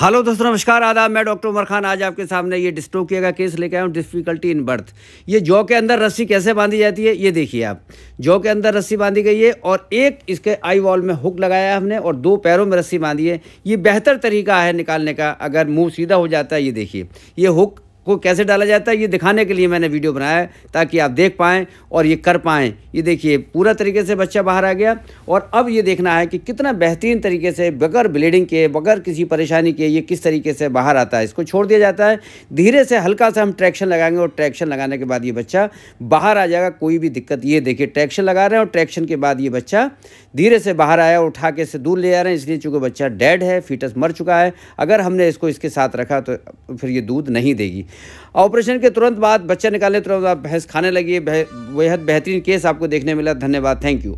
hello दोस्तों नमस्कार आदाब मैं डॉक्टर उमर खान आज आपके सामने ये डिस्ट्रोकिया का केस लेके आया हूँ डिफ़िकल्टी इन बर्थ ये जौ के अंदर रस्सी कैसे बांधी जाती है ये देखिए आप जौ के अंदर रस्सी बांधी गई है और एक इसके आई वॉल में हुक लगाया हमने और दो पैरों में रस्सी बांधी है ये बेहतर तरीका है निकालने का अगर मुँह सीधा हो जाता है ये देखिए ये हुक को कैसे डाला जाता है ये दिखाने के लिए मैंने वीडियो बनाया है ताकि आप देख पाएँ और ये कर पाएँ ये देखिए पूरा तरीके से बच्चा बाहर आ गया और अब ये देखना है कि कितना बेहतरीन तरीके से बगैर ब्लीडिंग के बगैर किसी परेशानी के ये किस तरीके से बाहर आता है इसको छोड़ दिया जाता है धीरे से हल्का सा हम ट्रैक्शन लगाएंगे और ट्रैक्शन लगाने के बाद ये बच्चा बाहर आ जाएगा कोई भी दिक्कत ये देखिए ट्रैक्शन लगा रहे हैं और ट्रैक्शन के बाद ये बच्चा धीरे से बाहर आया और उठा के इसे दूर ले जा रहे हैं इसलिए चूँकि बच्चा डेड है फीटस मर चुका है अगर हमने इसको इसके साथ रखा तो फिर ये दूध नहीं देगी ऑपरेशन के तुरंत बाद बच्चा निकालने तुरंत आप भैंस खाने लगी बेहद बेहतरीन केस आपको देखने मिला धन्यवाद थैंक यू